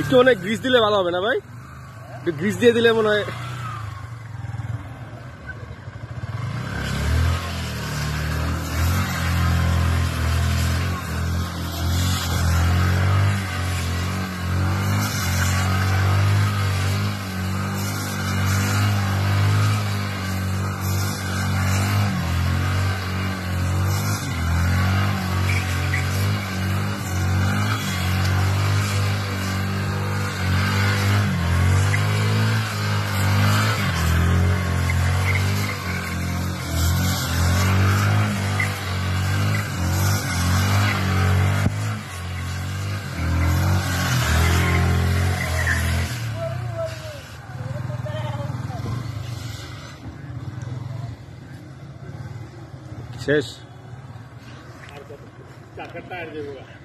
একটু অনেক গ্রিস দিলে ভালো হবে না ভাই গ্রিস দিয়ে দিলে মনে হয় शेष